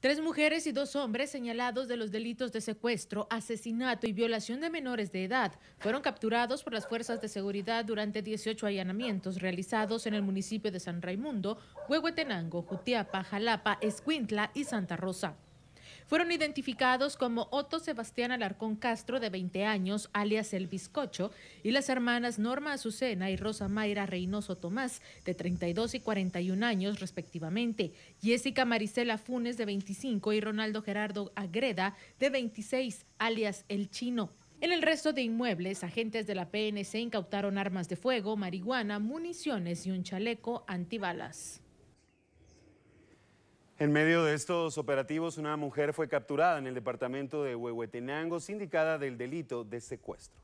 Tres mujeres y dos hombres señalados de los delitos de secuestro, asesinato y violación de menores de edad fueron capturados por las fuerzas de seguridad durante 18 allanamientos realizados en el municipio de San Raimundo, Huehuetenango, Jutiapa, Jalapa, Escuintla y Santa Rosa. Fueron identificados como Otto Sebastián Alarcón Castro, de 20 años, alias El Bizcocho, y las hermanas Norma Azucena y Rosa Mayra Reynoso Tomás, de 32 y 41 años, respectivamente, Jessica Marisela Funes, de 25, y Ronaldo Gerardo Agreda, de 26, alias El Chino. En el resto de inmuebles, agentes de la PNC incautaron armas de fuego, marihuana, municiones y un chaleco antibalas. En medio de estos operativos, una mujer fue capturada en el departamento de Huehuetenango, sindicada del delito de secuestro.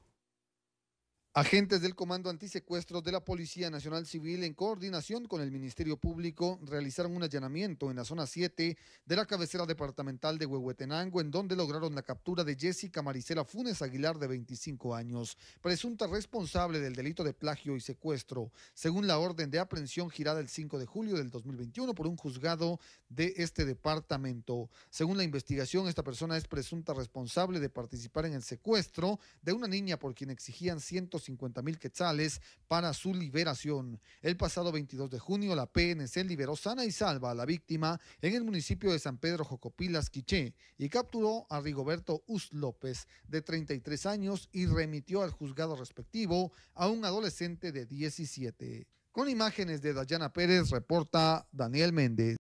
Agentes del Comando Antisecuestro de la Policía Nacional Civil, en coordinación con el Ministerio Público, realizaron un allanamiento en la zona 7 de la cabecera departamental de Huehuetenango, en donde lograron la captura de Jessica Maricela Funes Aguilar, de 25 años, presunta responsable del delito de plagio y secuestro, según la orden de aprehensión girada el 5 de julio del 2021 por un juzgado de este departamento. Según la investigación, esta persona es presunta responsable de participar en el secuestro de una niña por quien exigían cientos cincuenta mil quetzales para su liberación. El pasado 22 de junio, la PNC liberó sana y salva a la víctima en el municipio de San Pedro Jocopilas, Quiché, y capturó a Rigoberto Us López, de 33 años, y remitió al juzgado respectivo a un adolescente de 17. Con imágenes de Dayana Pérez, reporta Daniel Méndez.